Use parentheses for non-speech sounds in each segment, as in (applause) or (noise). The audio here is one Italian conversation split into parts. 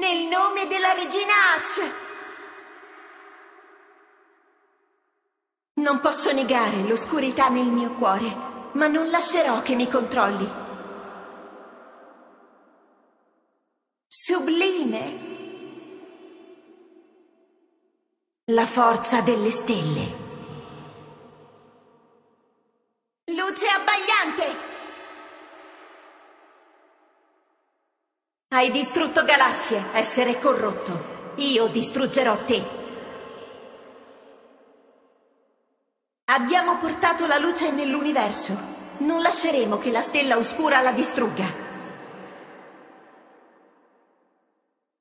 Nel nome della regina Ash! Non posso negare l'oscurità nel mio cuore, ma non lascerò che mi controlli. Sublime! La forza delle stelle. Hai distrutto galassie, essere corrotto. Io distruggerò te. Abbiamo portato la luce nell'universo. Non lasceremo che la stella oscura la distrugga.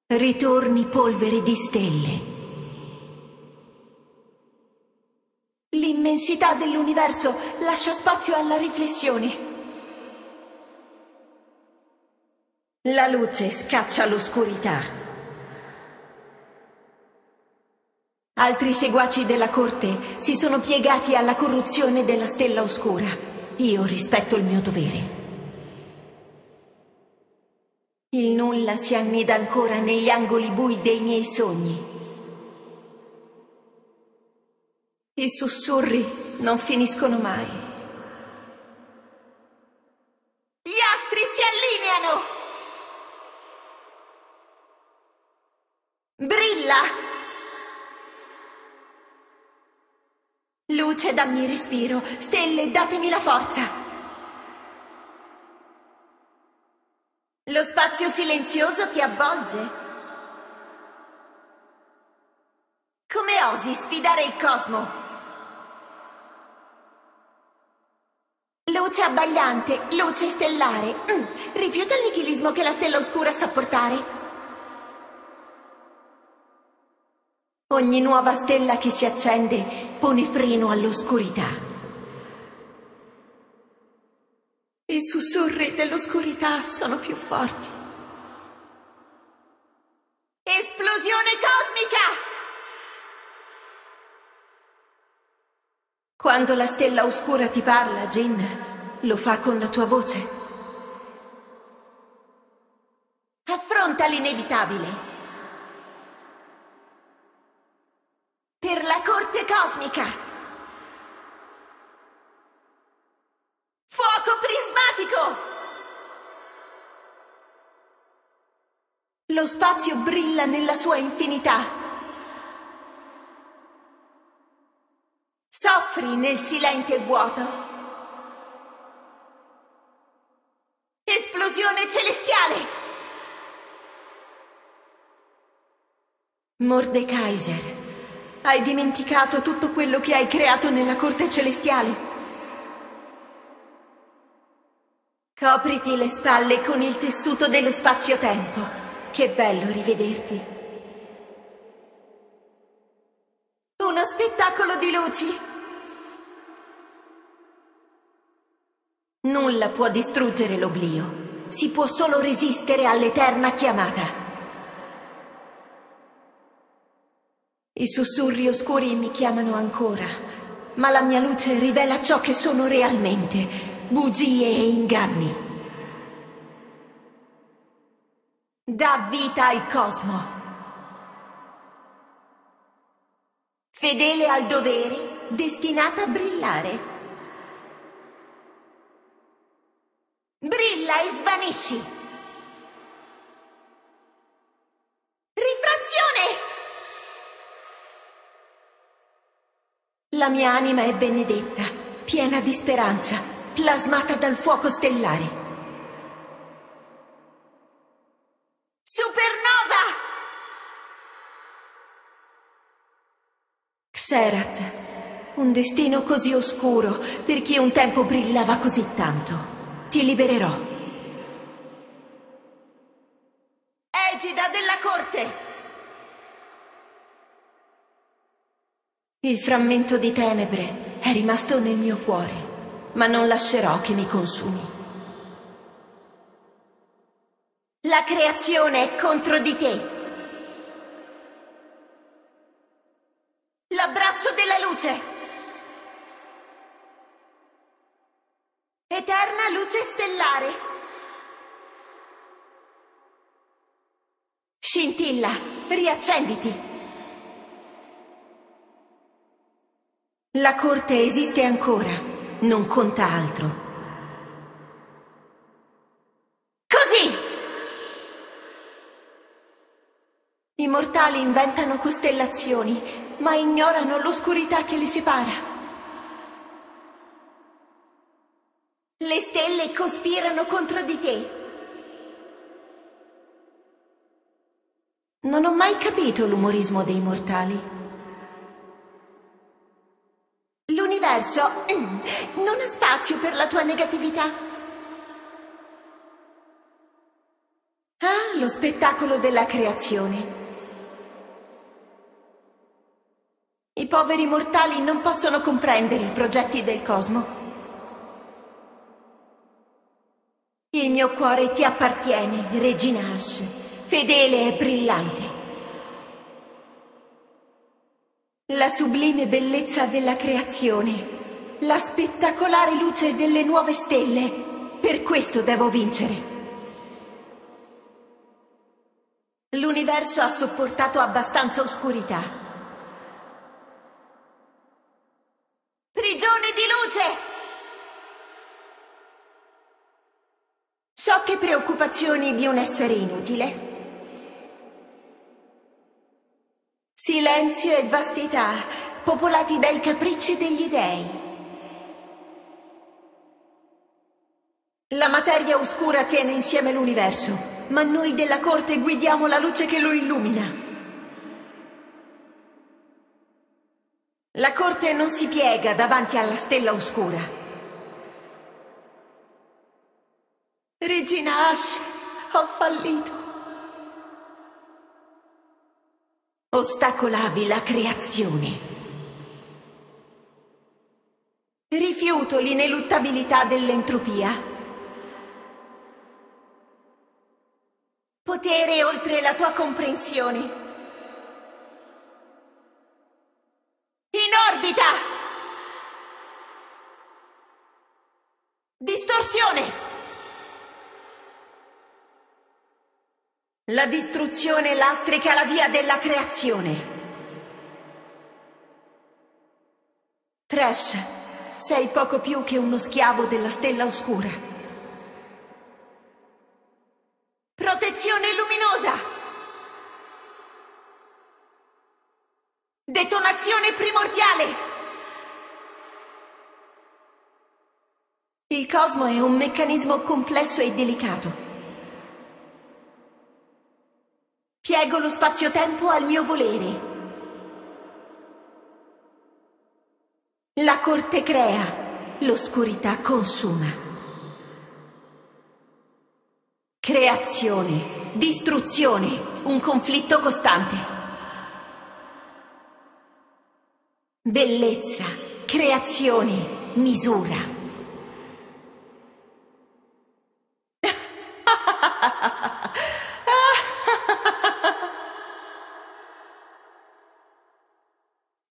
Ritorni polvere di stelle. L'immensità dell'universo lascia spazio alla riflessione. La luce scaccia l'oscurità. Altri seguaci della corte si sono piegati alla corruzione della stella oscura. Io rispetto il mio dovere. Il nulla si annida ancora negli angoli bui dei miei sogni. I sussurri non finiscono mai. Brilla! Luce, dammi respiro. Stelle, datemi la forza. Lo spazio silenzioso ti avvolge. Come osi sfidare il cosmo? Luce abbagliante, luce stellare. Mm, rifiuta il nichilismo che la stella oscura sa portare. Ogni nuova stella che si accende pone freno all'oscurità. I sussurri dell'oscurità sono più forti. Esplosione cosmica! Quando la stella oscura ti parla, Jin, lo fa con la tua voce. Affronta l'inevitabile. Lo spazio brilla nella sua infinità. Soffri nel silente vuoto. Esplosione celestiale! Mordekaiser, hai dimenticato tutto quello che hai creato nella corte celestiale. Copriti le spalle con il tessuto dello spazio-tempo. Che bello rivederti. Uno spettacolo di luci. Nulla può distruggere l'oblio. Si può solo resistere all'eterna chiamata. I sussurri oscuri mi chiamano ancora, ma la mia luce rivela ciò che sono realmente, bugie e inganni. dà vita al cosmo. Fedele al dovere, destinata a brillare. Brilla e svanisci. Rifrazione! La mia anima è benedetta, piena di speranza, plasmata dal fuoco stellare. Serat, un destino così oscuro per chi un tempo brillava così tanto. Ti libererò. Egida della corte! Il frammento di tenebre è rimasto nel mio cuore, ma non lascerò che mi consumi. La creazione è contro di te! Abbraccio della luce! Eterna luce stellare! Scintilla, riaccenditi! La corte esiste ancora, non conta altro. mortali inventano costellazioni, ma ignorano l'oscurità che li separa. Le stelle cospirano contro di te. Non ho mai capito l'umorismo dei mortali. L'universo mm, non ha spazio per la tua negatività. Ah, lo spettacolo della creazione. poveri mortali non possono comprendere i progetti del cosmo. Il mio cuore ti appartiene, Regina Ash, fedele e brillante. La sublime bellezza della creazione, la spettacolare luce delle nuove stelle, per questo devo vincere. L'universo ha sopportato abbastanza oscurità. Che preoccupazioni di un essere inutile? Silenzio e vastità, popolati dai capricci degli dei. La materia oscura tiene insieme l'universo, ma noi della corte guidiamo la luce che lo illumina. La corte non si piega davanti alla stella oscura. Regina Ash, ho fallito. Ostacolavi la creazione. Rifiuto l'ineluttabilità dell'entropia. Potere oltre la tua comprensione. La distruzione lastrica la via della creazione. Trash, sei poco più che uno schiavo della stella oscura. Protezione luminosa! Detonazione primordiale! Il cosmo è un meccanismo complesso e delicato. Piego lo spazio-tempo al mio volere. La corte crea, l'oscurità consuma. Creazione, distruzione, un conflitto costante. Bellezza, creazione, misura. (laughs)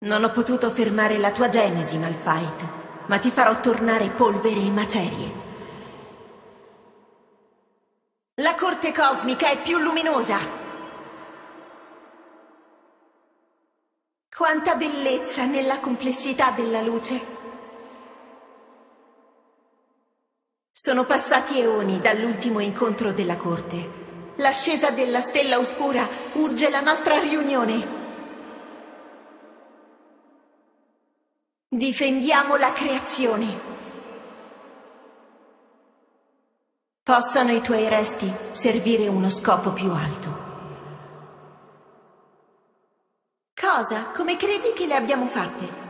Non ho potuto fermare la tua genesi, Malfight, ma ti farò tornare polvere e macerie. La corte cosmica è più luminosa! Quanta bellezza nella complessità della luce! Sono passati eoni dall'ultimo incontro della corte. L'ascesa della stella oscura urge la nostra riunione. Difendiamo la creazione. Possano i tuoi resti servire uno scopo più alto. Cosa? Come credi che le abbiamo fatte?